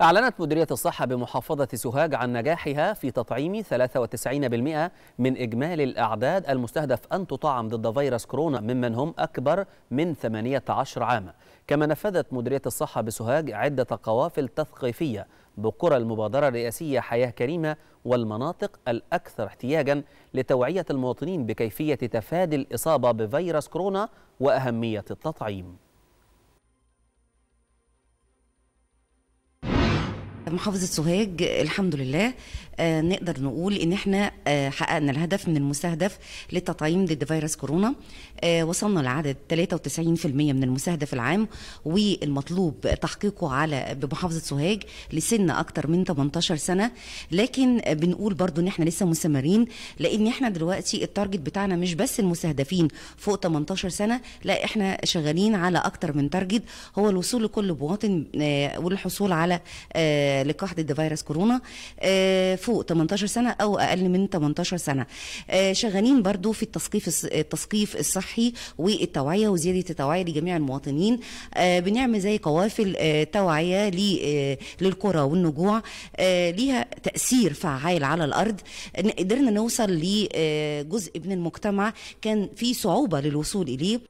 أعلنت مديرية الصحة بمحافظة سوهاج عن نجاحها في تطعيم 93% من إجمالي الأعداد المستهدف أن تطعم ضد فيروس كورونا ممن هم أكبر من 18 عاما كما نفذت مديرية الصحة بسوهاج عدة قوافل تثقيفية بقرى المبادرة الرئاسية حياة كريمة والمناطق الأكثر احتياجا لتوعية المواطنين بكيفية تفادي الإصابة بفيروس كورونا وأهمية التطعيم محافظة سوهاج الحمد لله آه، نقدر نقول ان احنا آه، حققنا الهدف من المستهدف للتطعيم ضد فيروس كورونا آه، وصلنا لعدد 93% من المستهدف العام والمطلوب تحقيقه على بمحافظة سوهاج لسن اكتر من 18 سنة لكن بنقول برضو ان احنا لسه مستمرين لان احنا دلوقتي التارجت بتاعنا مش بس المستهدفين فوق 18 سنة لا احنا شغالين على اكتر من تارجت هو الوصول لكل مواطن والحصول على لقاح ضد فيروس كورونا آه، فوق 18 سنه او اقل من 18 سنه آه، شغالين برضو في التثقيف التثقيف الصحي والتوعيه وزياده التوعيه لجميع المواطنين آه، بنعمل زي قوافل توعيه للقرى والنجوع ليها تاثير فعال على الارض قدرنا نوصل لجزء من المجتمع كان في صعوبه للوصول اليه